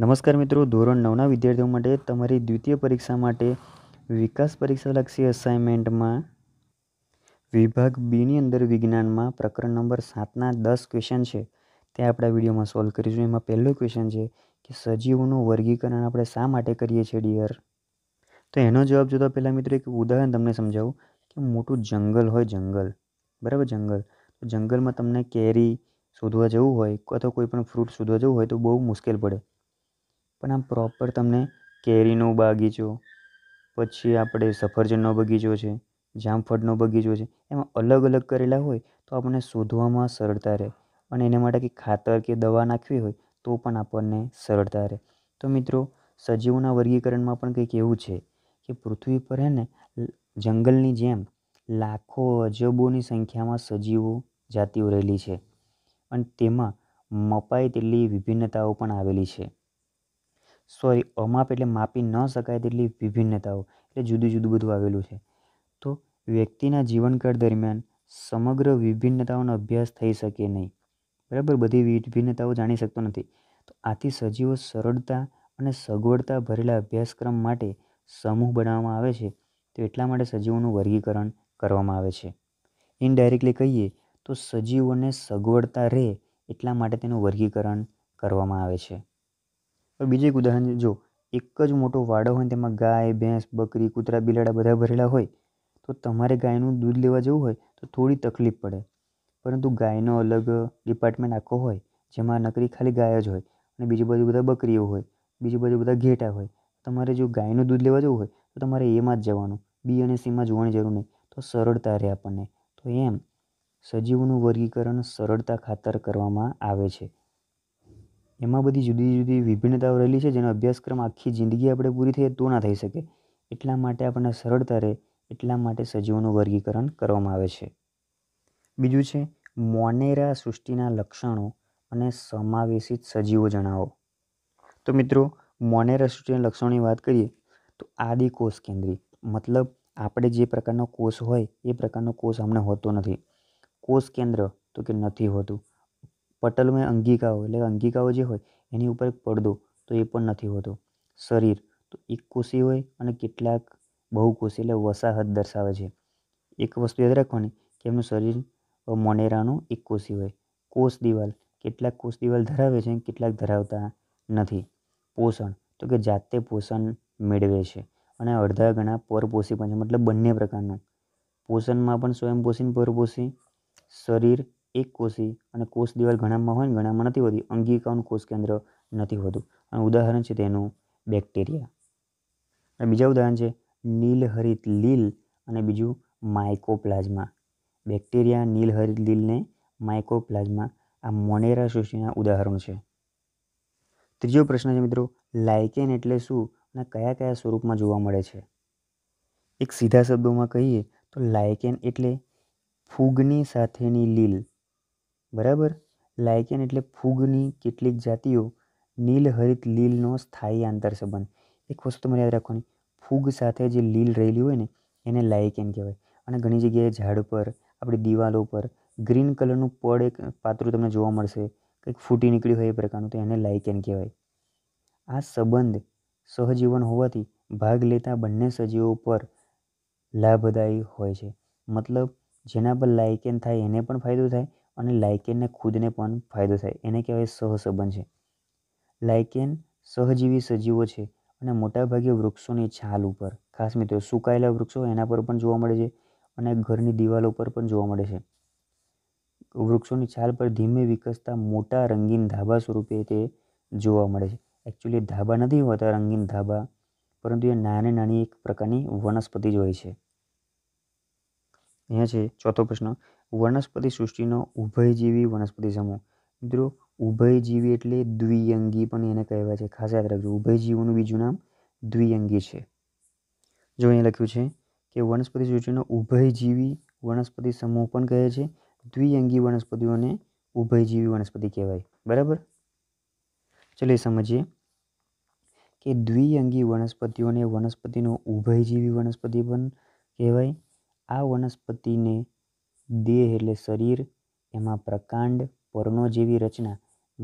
નમસ્કાર મિત્રો ધોરણ નવના વિદ્યાર્થીઓ માટે તમારી દ્વિતીય પરીક્ષા માટે વિકાસ પરીક્ષાલક્ષી અસાઇનમેન્ટમાં વિભાગ બીની અંદર વિજ્ઞાનમાં પ્રકરણ નંબર સાતના દસ ક્વેશ્ચન છે તે આપણા વિડીયોમાં સોલ્વ કરીશું એમાં પહેલો ક્વેશ્ચન છે કે સજીવોનું વર્ગીકરણ આપણે શા માટે કરીએ છીએ ડિયર તો એનો જવાબ જોતાં પહેલાં મિત્રો એક ઉદાહરણ તમને સમજાવું કે મોટું જંગલ હોય જંગલ બરાબર જંગલ તો જંગલમાં તમને કેરી શોધવા જવું હોય અથવા કોઈ પણ ફ્રૂટ શોધવા જવું હોય તો બહુ મુશ્કેલ પડે પણ આમ પ્રોપર તમને કેરીનો બગીચો પછી આપણે સફરજનનો બગીચો છે જામફળનો બગીચો છે એમાં અલગ અલગ કરેલા હોય તો આપણને શોધવામાં સરળતા રહે અને એને માટે કંઈ ખાતર કે દવા નાખવી હોય તો પણ આપણને સરળતા રહે તો મિત્રો સજીવોના વર્ગીકરણમાં પણ કંઈક એવું છે કે પૃથ્વી પર હે ને જંગલની જેમ લાખો અજબોની સંખ્યામાં સજીવો જાતિઓ રહેલી છે અને તેમાં મપાય તેટલી વિભિન્નતાઓ પણ આવેલી છે સોરી અમાપ એટલે માપી ન શકાય તેટલી વિભિન્નતાઓ એટલે જુદું જુદું બધું આવેલું છે તો વ્યક્તિના જીવનકાળ દરમિયાન સમગ્ર વિભિન્નતાઓનો અભ્યાસ થઈ શકે નહીં બરાબર બધી વિભિન્નતાઓ જાણી શકતો નથી તો આથી સજીવો સરળતા અને સગવડતા ભરેલા અભ્યાસક્રમ માટે સમૂહ બનાવવામાં આવે છે તો એટલા માટે સજીવોનું વર્ગીકરણ કરવામાં આવે છે ઇનડાયરેક્ટલી કહીએ તો સજીવોને સગવડતા રહે એટલા માટે તેનું વર્ગીકરણ કરવામાં આવે છે હવે બીજું એક ઉદાહરણ જો એક જ મોટો વાડો હોય તેમાં ગાય ભેંસ બકરી કૂતરા બિલાડા બધા ભરેલા હોય તો તમારે ગાયનું દૂધ લેવા જવું હોય તો થોડી તકલીફ પડે પરંતુ ગાયનો અલગ ડિપાર્ટમેન્ટ આખો હોય જેમાં નકરી ખાલી ગાય જ હોય અને બીજી બાજુ બધા બકરીઓ હોય બીજી બાજુ બધા ઘેટા હોય તમારે જો ગાયનું દૂધ લેવા જવું હોય તો તમારે એમાં જ જવાનું બી અને સીમાં જોવાની જરૂર નહીં તો સરળતા રહે આપણને તો એમ સજીવનું વર્ગીકરણ સરળતા ખાતર કરવામાં આવે છે એમાં બધી જુદી જુદી વિભિન્નતાઓ રહેલી છે જેનો અભ્યાસક્રમ આખી જિંદગી આપણે પૂરી થઈએ તો ના થઈ શકે એટલા માટે આપણને સરળતા રહે એટલા માટે સજીવોનું વર્ગીકરણ કરવામાં આવે છે બીજું છે મોનેરા સૃષ્ટિના લક્ષણો અને સમાવેશિત સજીવો જણાવો તો મિત્રો મોનેરા સૃષ્ટિના લક્ષણોની વાત કરીએ તો આદિ કોષ કેન્દ્રી મતલબ આપણે જે પ્રકારનો કોષ હોય એ પ્રકારનો કોષ અમને હોતો નથી કોષ કેન્દ્ર તો કે નથી હોતું પટલમાં અંગિકાઓ એટલે અંગિકાઓ જે હોય એની ઉપર એક પડદો તો એ પણ નથી હોતો શરીર તો એક એકકોષી હોય અને કેટલાક બહુકોષી એટલે વસાહત દર્શાવે છે એક વસ્તુ યાદ રાખવાની કે એમનું શરીર મોનેરાનું એક એકકોષી હોય કોષ દિવાલ કેટલાક કોષ દિવાલ ધરાવે છે કેટલાક ધરાવતા નથી પોષણ તો કે જાતે પોષણ મેળવે છે અને અડધા ગણા પરપોષી પણ છે મતલબ બંને પ્રકારનું પોષણમાં પણ સ્વયંપોષી પરપોષી શરીર એક કોષી અને કોષ દિવાલ ઘણામાં હોય ને ઘણામાં નથી હોતી અંગિકાનું કોષ કેન્દ્ર નથી હોતું અને ઉદાહરણ છે તેનું બેક્ટેરિયા અને બીજા ઉદાહરણ છે નીલહરિત લીલ અને બીજું માઇકોપ્લાઝમા બેક્ટેરિયા નીલહરિત લીલને માઇકોપ્લાઝમા આ મોનેરા સૃષ્ટિના ઉદાહરણ છે ત્રીજો પ્રશ્ન છે મિત્રો લાઇકેન એટલે શું અને કયા કયા સ્વરૂપમાં જોવા મળે છે એક સીધા શબ્દોમાં કહીએ તો લાયકેન એટલે ફૂગની સાથેની લીલ બરાબર લાયકેન એટલે ફૂગની કેટલીક જાતિઓ નીલ હરિત લીલનો સ્થાયી આંતર સંબંધ એક વસ્તુ તમારે યાદ રાખવાની ફૂગ સાથે જે લીલ રહેલી હોય ને એને લાયકેન કહેવાય અને ઘણી જગ્યાએ ઝાડ પર આપણી દિવાલો પર ગ્રીન કલરનું પડ એક પાત્રું તમને જોવા મળશે કંઈક ફૂટી નીકળ્યું હોય એ પ્રકારનું તો એને લાયકેન કહેવાય આ સંબંધ સહજીવન હોવાથી ભાગ લેતા બંને સજીવો પર લાભદાયી હોય છે મતલબ જેના પર લાયકેન થાય એને પણ ફાયદો થાય અને લાઇકેનને ખુદને પણ ફાયદો થાય એને કહેવાય સહસંબંધ છે લાઇકેન સહજીવી સજીવો છે અને મોટાભાગે વૃક્ષોની છાલ ઉપર ખાસ મિત્રો સુકાયેલા વૃક્ષો એના પર પણ જોવા મળે છે અને ઘરની દિવાલો પર પણ જોવા મળે છે વૃક્ષોની છાલ પર ધીમે વિકસતા મોટા રંગીન ધાબા સ્વરૂપે તે જોવા મળે છે એકચ્યુઅલી ધાબા નથી હોતા રંગીન ધાબા પરંતુ એ નાની નાની એક પ્રકારની વનસ્પતિ જ હોય છે અહીંયા છે ચોથો પ્રશ્ન વનસ્પતિ સૃષ્ટિનો ઉભયજીવી વનસ્પતિ સમૂહ મિત્રો ઉભયજીવી એટલે દ્વિઅંગી પણ એને કહેવાય છે ખાસ યાદ રાખજો ઉભયજીવોનું બીજું નામ દ્વિઅંગી છે જો અહીં લખ્યું છે કે વનસ્પતિ સૃષ્ટિનો ઉભયજીવી વનસ્પતિ સમૂહ પણ કહે છે દ્વિઅંગી વનસ્પતિઓને ઉભયજીવી વનસ્પતિ કહેવાય બરાબર ચલો એ સમજીએ કે દ્વિઅંગી વનસ્પતિઓને વનસ્પતિનો ઉભયજીવી વનસ્પતિ પણ કહેવાય આ વનસ્પતિને દેહ એટલે શરીર એમાં પ્રકાંડ પર્ણો જેવી રચના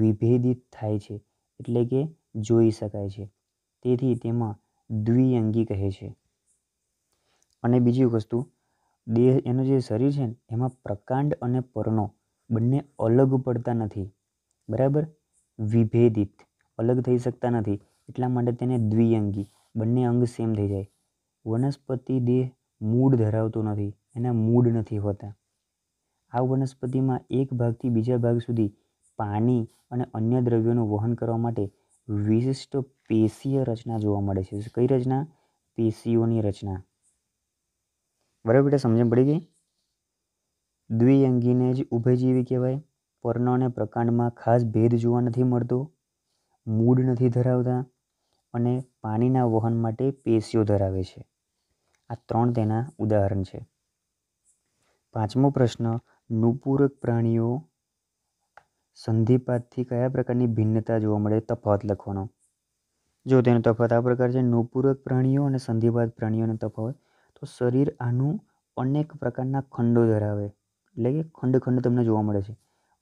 વિભેદિત થાય છે એટલે કે જોઈ શકાય છે તેથી તેમાં દ્વિઅંગી કહે છે અને બીજી વસ્તુ દેહ એનું જે શરીર છે ને એમાં પ્રકાંડ અને પર્ણો બંને અલગ પડતા નથી બરાબર વિભેદિત અલગ થઈ શકતા નથી એટલા માટે તેને દ્વિઅંગી બંને અંગ સેમ થઈ જાય વનસ્પતિ દેહ મૂળ ધરાવતો નથી એના મૂળ નથી હોતા આ વનસ્પતિમાં એક ભાગથી બીજા ભાગ સુધી પાણી અને અન્ય દ્રવ્યોનું વહન કરવા માટે વિશિષ્ટ પેશીય રચના જોવા મળે છે કઈ રચના પેશીઓની રચના બરાબર બેટા સમજણ પડી ગઈ દ્વિઅંગીને જ ઉભયજીવી કહેવાય પર્ણ અને પ્રકાંડમાં ખાસ ભેદ જોવા નથી મળતો મૂળ નથી ધરાવતા અને પાણીના વહન માટે પેશીઓ ધરાવે છે આ ત્રણ તેના ઉદાહરણ છે પાંચમો પ્રશ્ન નુપૂરક પ્રાણીઓ સંધિપાતથી કયા પ્રકારની ભિન્નતા જોવા મળે તફાવત લખવાનો જો તેનો તફાવત આ પ્રકાર છે નુપૂરક પ્રાણીઓ અને સંધિપાત પ્રાણીઓનો તફાવત તો શરીર આનું અનેક પ્રકારના ખંડો ધરાવે એટલે કે ખંડ ખંડ તમને જોવા મળે છે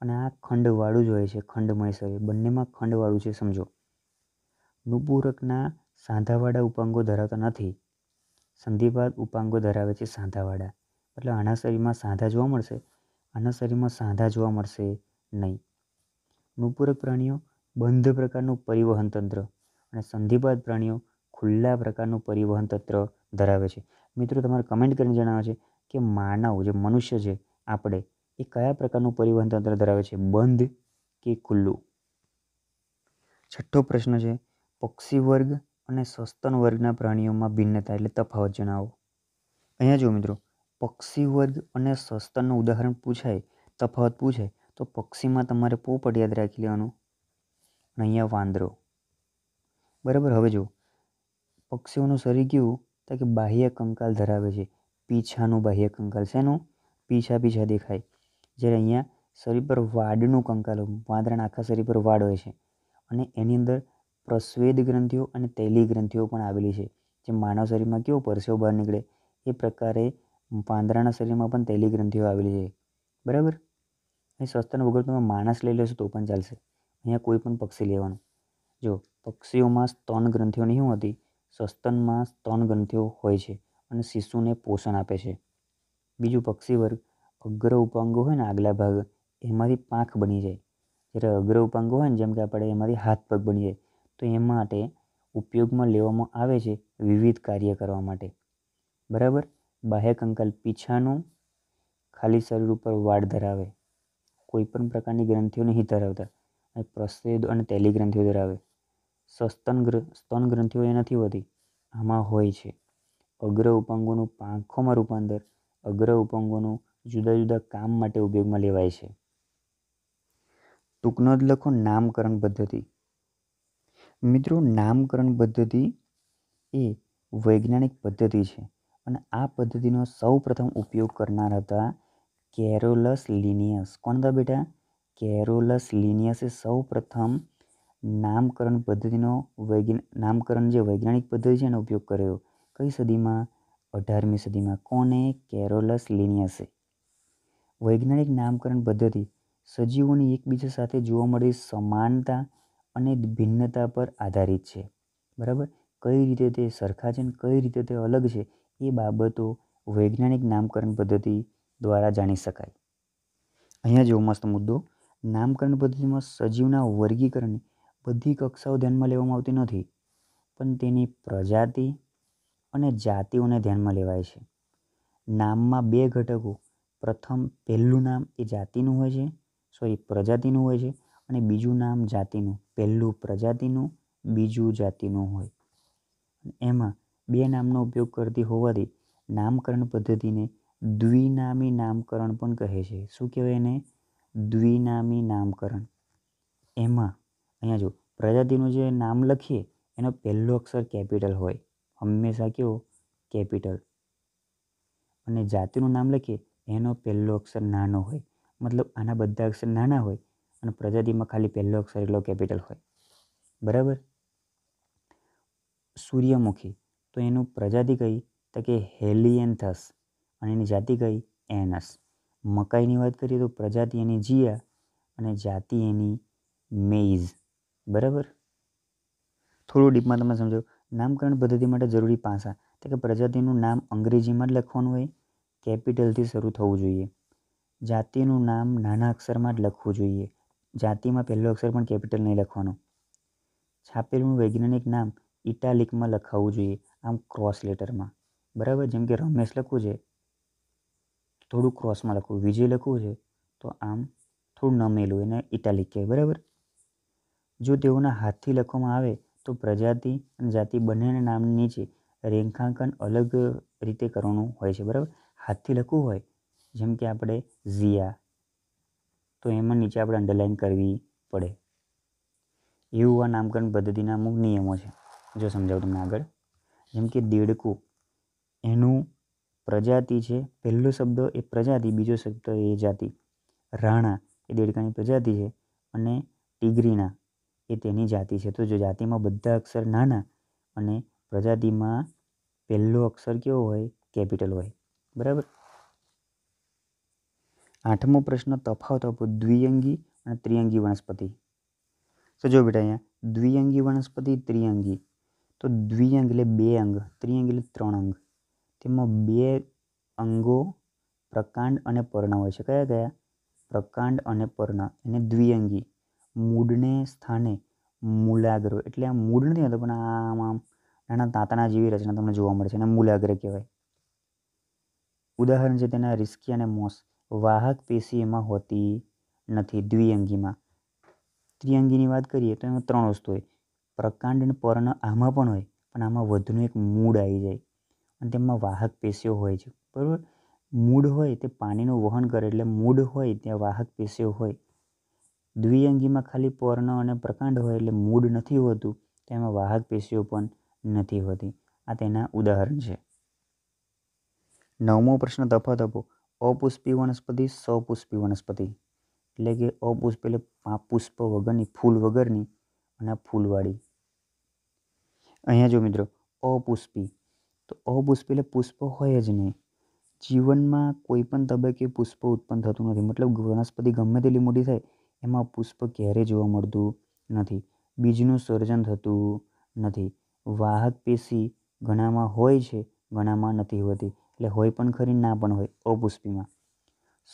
અને આ ખંડવાળું જ હોય છે ખંડમય શરીર બંનેમાં ખંડવાળું છે સમજો નુપૂરકના સાંધાવાળા ઉપાંગો ધરાવતા નથી સંધિપાદ ઉપાંગો ધરાવે છે સાંધાવાળા એટલે આના શરીરમાં સાંધા જોવા મળશે આના શરીરમાં સાંધા જોવા મળશે નહીં નુપૂરક પ્રાણીઓ બંધ પ્રકારનું પરિવહન તંત્ર અને સંધિપાદ પ્રાણીઓ ખુલ્લા પ્રકારનું પરિવહન તંત્ર ધરાવે છે મિત્રો તમારે કમેન્ટ કરીને જણાવે છે કે માનવ જે મનુષ્ય છે આપણે એ કયા પ્રકારનું પરિવહન તંત્ર ધરાવે છે બંધ કે ખુલ્લું છઠ્ઠો પ્રશ્ન છે પક્ષી વર્ગ અને સસ્તન વર્ગના પ્રાણીઓમાં ભિન્નતા એટલે તફાવત જણાવો અહીંયા જો મિત્રો પક્ષી વર્ગ અને સસ્તનનું ઉદાહરણ પૂછાય તફાવત પૂછાય તો પક્ષીમાં તમારે પોપટ યાદ રાખી લેવાનું અને અહીંયા વાંદરો બરાબર હવે જુઓ પક્ષીઓનું શરીર કેવું તો કે બાહ્ય કંકાલ ધરાવે છે પીછાનું બાહ્ય કંકાલ શેનું પીછા પીછા દેખાય જ્યારે અહીંયા શરીર પર વાડનું કંકાલ વાંદરાના આખા શરીર પર વાડ હોય છે અને એની અંદર પ્રસ્વેદ ગ્રંથિઓ અને તૈલી ગ્રંથિઓ પણ આવેલી છે જે માનવ શરીરમાં કેવો પરસેવો બહાર નીકળે એ પ્રકારે પાંદડાના શરીરમાં પણ તૈલી ગ્રંથિઓ આવેલી છે બરાબર અહીં સસ્તન વગર તમે માણસ લઈ લેશો તો પણ ચાલશે અહીંયા કોઈ પણ પક્ષી લેવાનું જો પક્ષીઓમાં સ્તન ગ્રંથિઓ નહીં હોતી સસ્તનમાં સ્તન ગ્રંથિઓ હોય છે અને શિશુને પોષણ આપે છે બીજું પક્ષી વર્ગ અગ્ર ઉપાંગો હોય ને આગલા ભાગ એમાંથી પાંખ બની જાય જ્યારે અગ્ર ઉપાંગો હોય ને જેમ કે આપણે એમાંથી હાથ પગ બની જાય તો એ માટે ઉપયોગમાં લેવામાં આવે છે વિવિધ કાર્ય કરવા માટે બરાબર બાહ્ય કંકાલ પીછાનું ખાલી શરીર ઉપર વાળ ધરાવે કોઈપણ પ્રકારની ગ્રંથિઓ નહીં ધરાવતા અને પ્રસ્વેદ અને તેલી ગ્રંથિઓ ધરાવે સસ્તન સ્તન ગ્રંથિઓ એ નથી હોતી આમાં હોય છે અગ્ર ઉપાંગોનું પાંખોમાં રૂપાંતર અગ્ર ઉપાંગોનું જુદા જુદા કામ માટે ઉપયોગમાં લેવાય છે ટૂંકનો જ લખો નામકરણ પદ્ધતિ મિત્રો નામકરણ પદ્ધતિ એ વૈજ્ઞાનિક પદ્ધતિ છે અને આ પદ્ધતિનો સૌપ્રથમ ઉપયોગ કરનાર હતા કેરોલસ લિનિયસ કોણ હતા બેટા કેરોલસ લિનિયસે સૌપ્રથમ નામકરણ પદ્ધતિનો વૈજ્ઞાન નામકરણ જે વૈજ્ઞાનિક પદ્ધતિ છે એનો ઉપયોગ કર્યો કઈ સદીમાં અઢારમી સદીમાં કોને કેરોલસ લિનિયસે વૈજ્ઞાનિક નામકરણ પદ્ધતિ સજીવોની એકબીજા સાથે જોવા મળેલી સમાનતા અને ભિન્નતા પર આધારિત છે બરાબર કઈ રીતે તે સરખા છે અને કઈ રીતે તે અલગ છે એ બાબતો વૈજ્ઞાનિક નામકરણ પદ્ધતિ દ્વારા જાણી શકાય અહીંયા જેવો મસ્ત મુદ્દો નામકરણ પદ્ધતિમાં સજીવના વર્ગીકરણની બધી કક્ષાઓ ધ્યાનમાં લેવામાં આવતી નથી પણ તેની પ્રજાતિ અને જાતિઓને ધ્યાનમાં લેવાય છે નામમાં બે ઘટકો પ્રથમ પહેલું નામ એ જાતિનું હોય છે સોરી પ્રજાતિનું હોય છે અને બીજું નામ જાતિનું પહેલું પ્રજાતિનું બીજું જાતિનું હોય એમાં બે નામનો ઉપયોગ કરતી હોવાથી નામકરણ પદ્ધતિને દ્વિનામી નામકરણ પણ કહે છે શું કહેવાય એને દ્વિનામી નામકરણ એમાં અહીંયા જો પ્રજાતિનું જે નામ લખીએ એનો પહેલો અક્ષર કેપિટલ હોય હંમેશા કેવો કેપિટલ અને જાતિનું નામ લખીએ એનો પહેલો અક્ષર નાનો હોય મતલબ આના બધા અક્ષર નાના હોય અને પ્રજાતિમાં ખાલી પહેલો અક્ષર એટલો કેપિટલ હોય બરાબર સૂર્યમુખી તો એનું પ્રજાતિ કઈ તો કે હેલિયન્થસ અને એની જાતિ કઈ એનસ મકાઈની વાત કરીએ તો પ્રજાતિ એની જીયા અને જાતિ એની મેઇઝ બરાબર થોડું ડીપમાં તમે સમજો નામકરણ પદ્ધતિ માટે જરૂરી પાસા તો કે પ્રજાતિનું નામ અંગ્રેજીમાં જ લખવાનું હોય કેપિટલથી શરૂ થવું જોઈએ જાતિનું નામ નાના અક્ષરમાં જ લખવું જોઈએ જાતિમાં પહેલો અક્ષર પણ કેપિટલ નહીં લખવાનો છાપેલું વૈજ્ઞાનિક નામ ઇટાલિકમાં લખાવવું જોઈએ આમ ક્રોસ લેટરમાં બરાબર જેમ કે રમેશ લખવું છે થોડું ક્રોસમાં લખવું વિજય લખવું છે તો આમ થોડું નમેલું એને ઇટાલિક કહેવાય બરાબર જો તેઓના હાથથી લખવામાં આવે તો પ્રજાતિ અને જાતિ બંનેના નામની નીચે રેખાંકન અલગ રીતે કરવાનું હોય છે બરાબર હાથથી લખવું હોય જેમ કે આપણે ઝિયા તો એમાં નીચે આપણે અંડરલાઇન કરવી પડે એવું આ નામકરણ પદ્ધતિના અમુક નિયમો છે જો સમજાવું તમને આગળ જેમ કે દેડકું એનું પ્રજાતિ છે પહેલો શબ્દ એ પ્રજાતિ બીજો શબ્દ એ જાતિ રાણા એ દેડકાની પ્રજાતિ છે અને ટીગરીના એ તેની જાતિ છે તો જો જાતિમાં બધા અક્ષર નાના અને પ્રજાતિમાં પહેલો અક્ષર કેવો હોય કેપિટલ હોય બરાબર આઠમો પ્રશ્ન તફાવત આપો દ્વિઅંગી અને ત્રિઅંગી વનસ્પતિ તો જો બેટા અહીંયા દ્વિઅંગી વનસ્પતિ ત્રિઅંગી તો દ્વિઅંગ એટલે બે અંગ ત્રિઅંગ એટલે ત્રણ અંગ તેમાં બે અંગો પ્રકાંડ અને પર્ણ હોય છે કયા કયા પ્રકાંડ અને પર્ણ એને દ્વિઅંગી મૂળને સ્થાને મૂલાગ્ર એટલે આ મૂળ નથી હોતો પણ આમ આમ નાના તાંતણા જેવી રચના તમને જોવા મળે છે અને મૂલાગ્ર કહેવાય ઉદાહરણ છે તેના રિસ્કી અને મોસ વાહક પેશી એમાં હોતી નથી દ્વિઅંગીમાં ત્રિઅંગીની વાત કરીએ તો એમાં ત્રણ વસ્તુ હોય પ્રકાંડ અને પર્ણ આમાં પણ હોય પણ આમાં વધુનું એક મૂળ આવી જાય અને તેમાં વાહક પેશીઓ હોય છે બરાબર મૂળ હોય તે પાણીનું વહન કરે એટલે મૂળ હોય ત્યાં વાહક પેશીઓ હોય દ્વિઅંગીમાં ખાલી પર્ણ અને પ્રકાંડ હોય એટલે મૂળ નથી હોતું તેમાં વાહક પેશીઓ પણ નથી હોતી આ તેના ઉદાહરણ છે નવમો પ્રશ્ન તફાતફો અપુષ્પી વનસ્પતિ સપુષ્પી વનસ્પતિ એટલે કે અપુષ્પ એટલે પુષ્પ વગરની ફૂલ વગરની અને ફૂલવાળી અહીંયા જો મિત્રો અપુષ્પી તો અપુષ્પી એટલે પુષ્પ હોય જ નહીં જીવનમાં કોઈ પણ તબક્કે પુષ્પ ઉત્પન્ન થતું નથી મતલબ વનસ્પતિ ગમે તેટલી મોટી થાય એમાં પુષ્પ ક્યારેય જોવા મળતું નથી બીજનું સર્જન થતું નથી વાહક પેશી ઘણામાં હોય છે ઘણામાં નથી હોતી એટલે હોય પણ ખરી ના પણ હોય અપુષ્પીમાં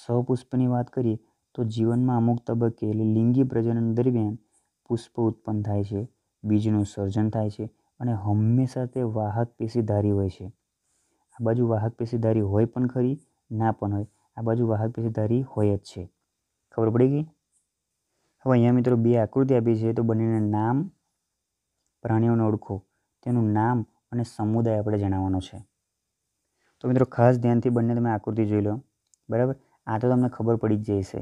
સપુષ્પની વાત કરીએ તો જીવનમાં અમુક તબક્કે એટલે લિંગી પ્રજનન દરમિયાન પુષ્પ ઉત્પન્ન થાય છે બીજનું સર્જન થાય છે અને હંમેશા તે વાહક પેશીધારી હોય છે આ બાજુ વાહક પેશીધારી હોય પણ ખરી ના પણ હોય આ બાજુ વાહક પેશીધારી હોય જ છે ખબર પડી ગઈ હવે અહીંયા મિત્રો બે આકૃતિ આપી છે તો બંનેના નામ પ્રાણીઓને ઓળખો તેનું નામ અને સમુદાય આપણે જણાવવાનો છે તો મિત્રો ખાસ ધ્યાનથી બંને તમે આકૃતિ જોઈ લો બરાબર આ તો તમને ખબર પડી જ જશે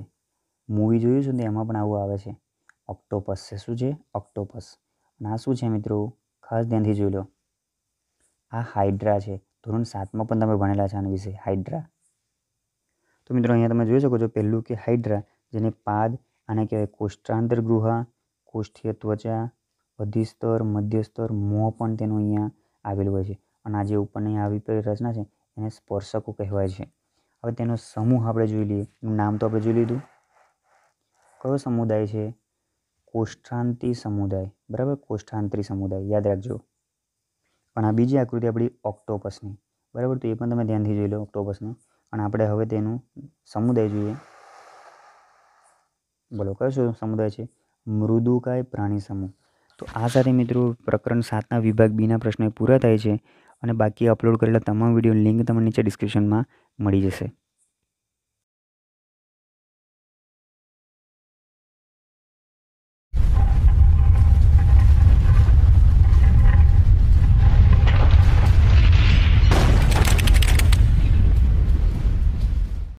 મૂવી જોયું છે ને એમાં પણ આવું આવે છે ઓક્ટોપસ છે શું છે ઓક્ટોપસ અને આ શું છે મિત્રો ખાસ ધ્યાનથી જોઈ લો આ હાઇડ્રા છે ધોરણ સાતમાં પણ તમે ભણેલા છે આના વિશે હાઇડ્રા તો મિત્રો અહીંયા તમે જોઈ શકો છો પહેલું કે હાઇડ્રા જેને પાદ આને કહેવાય કોષ્ટાંતર ગૃહ કોષ્ઠીય ત્વચા અધિસ્તર મધ્યસ્તર મોં પણ તેનું અહીંયા આવેલું હોય છે અને આ જે ઉપરની આવી રચના છે એને સ્પર્શકો કહેવાય છે હવે તેનો સમૂહ આપણે જોઈ લઈએ એનું નામ તો આપણે જોઈ લીધું કયો સમુદાય છે કોષ્ઠાંતિ સમુદાય બરાબર કોષ્ઠાંત્રી સમુદાય યાદ રાખજો પણ આ બીજી આકૃતિ આપણી ઓક્ટોપસની બરાબર તો એ પણ તમે ધ્યાનથી જોઈ લો ઓક્ટોપસને પણ આપણે હવે તેનું સમુદાય જોઈએ બોલો કયો શું સમુદાય છે મૃદુકાય પ્રાણી સમૂહ તો આ સાથે મિત્રો પ્રકરણ સાતના વિભાગ બીના પ્રશ્નો પૂરા થાય છે અને બાકી અપલોડ કરેલા તમામ વિડીયો લિંક તમને નીચે ડિસ્ક્રિપ્શનમાં મળી જશે